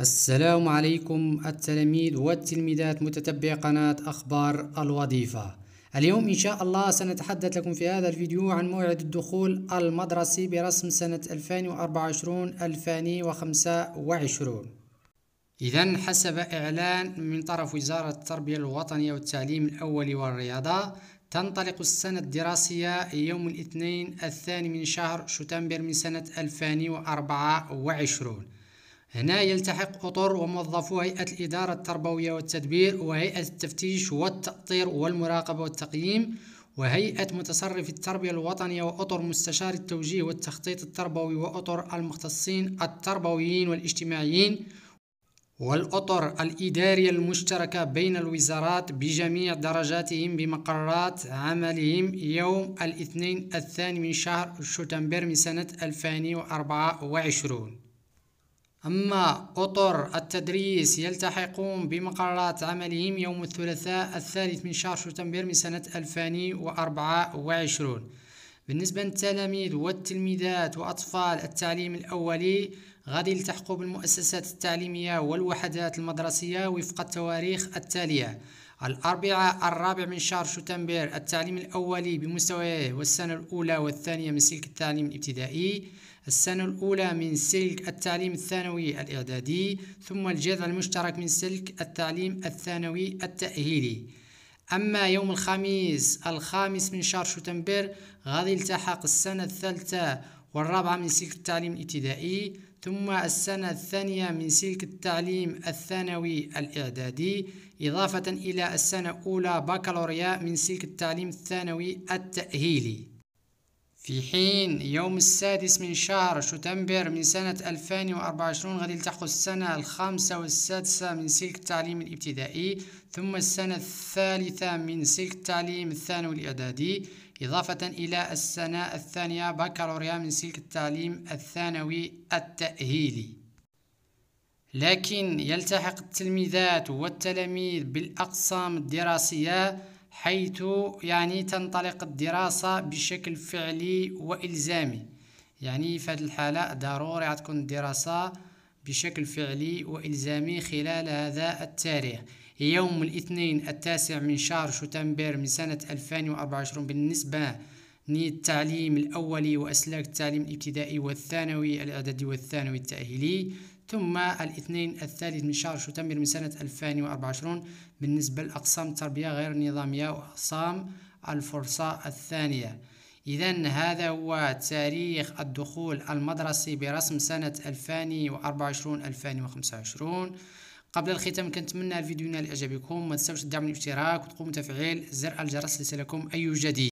السلام عليكم التلاميذ والتلميذات متتبعي قناة أخبار الوظيفة اليوم إن شاء الله سنتحدث لكم في هذا الفيديو عن موعد الدخول المدرسي برسم سنة 2024-2025 إذا حسب إعلان من طرف وزارة التربية الوطنية والتعليم الأولي والرياضة تنطلق السنة الدراسية يوم الاثنين الثاني من شهر شتنبر من سنة 2024 هنا يلتحق أطر وموظفو هيئة الإدارة التربوية والتدبير وهيئة التفتيش والتأطير والمراقبة والتقييم وهيئة متصرف التربية الوطنية وأطر مستشار التوجيه والتخطيط التربوي وأطر المختصين التربويين والاجتماعيين والأطر الإدارية المشتركة بين الوزارات بجميع درجاتهم بمقرات عملهم يوم الاثنين الثاني من شهر شتنبر من سنة 2024 أما أطر التدريس يلتحقون بمقرات عملهم يوم الثلاثاء الثالث من شهر شتنبر من سنة 2024 بالنسبة للتلاميذ والتلميذات وأطفال التعليم الأولي غادي يلتحقوا بالمؤسسات التعليمية والوحدات المدرسية وفق التواريخ التالية الأربعاء الرابع من شهر شتنبر التعليم الأولي بمستواه والسنة الأولى والثانية من سلك التعليم الابتدائي السنة الأولى من سلك التعليم الثانوي الإعدادي ثم الجذع المشترك من سلك التعليم الثانوي التأهيلي أما يوم الخميس الخامس من شهر شتنبر غادي التحق السنة الثالثة والرابعة من سلك التعليم الابتدائي ثم السنة الثانية من سلك التعليم الثانوي الإعدادي إضافة إلى السنة الأولى بكالوريا من سلك التعليم الثانوي التأهيلي في حين يوم السادس من شهر شتنبر من سنة 2024 غادي التحقوا السنة الخامسة والسادسة من سلك التعليم الابتدائي ثم السنة الثالثة من سلك التعليم الثانوي الإعدادي إضافة إلى السنة الثانية بكالوريا من سلك التعليم الثانوي التأهيلي لكن يلتحق التلميذات والتلاميذ بالأقسام الدراسية حيث يعني تنطلق الدراسة بشكل فعلي وإلزامي يعني في هذه الحالة ضروري تكون الدراسة بشكل فعلي وإلزامي خلال هذا التاريخ يوم الاثنين التاسع من شهر شتنبر من سنة 2024 بالنسبة للتعليم الأولي وأسلاك التعليم الابتدائي والثانوي الإعدادي والثانوي التأهيلي ثم الاثنين الثالث من شهر شتنبر من سنة 2024 بالنسبة لأقسام التربية غير النظامية وأقسام الفرصة الثانية إذا هذا هو تاريخ الدخول المدرسي برسم سنة 2024-2025 قبل الختام كنتمنى الفيديو ينال إعجابكم ما تنساوش الدعم الاشتراك وتقوموا بتفعيل زر الجرس ليصلكم أي جديد